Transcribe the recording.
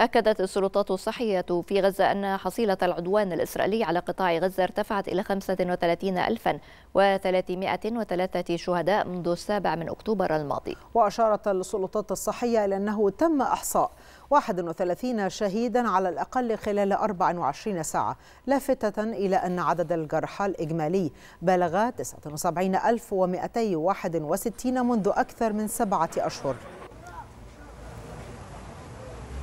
أكدت السلطات الصحية في غزة أن حصيلة العدوان الإسرائيلي على قطاع غزة ارتفعت إلى 35303 شهداء منذ السابع من أكتوبر الماضي وأشارت السلطات الصحية إلى أنه تم إحصاء 31 شهيدا على الأقل خلال 24 ساعة لافتة إلى أن عدد الجرحى الإجمالي بلغ 79261 منذ أكثر من سبعة أشهر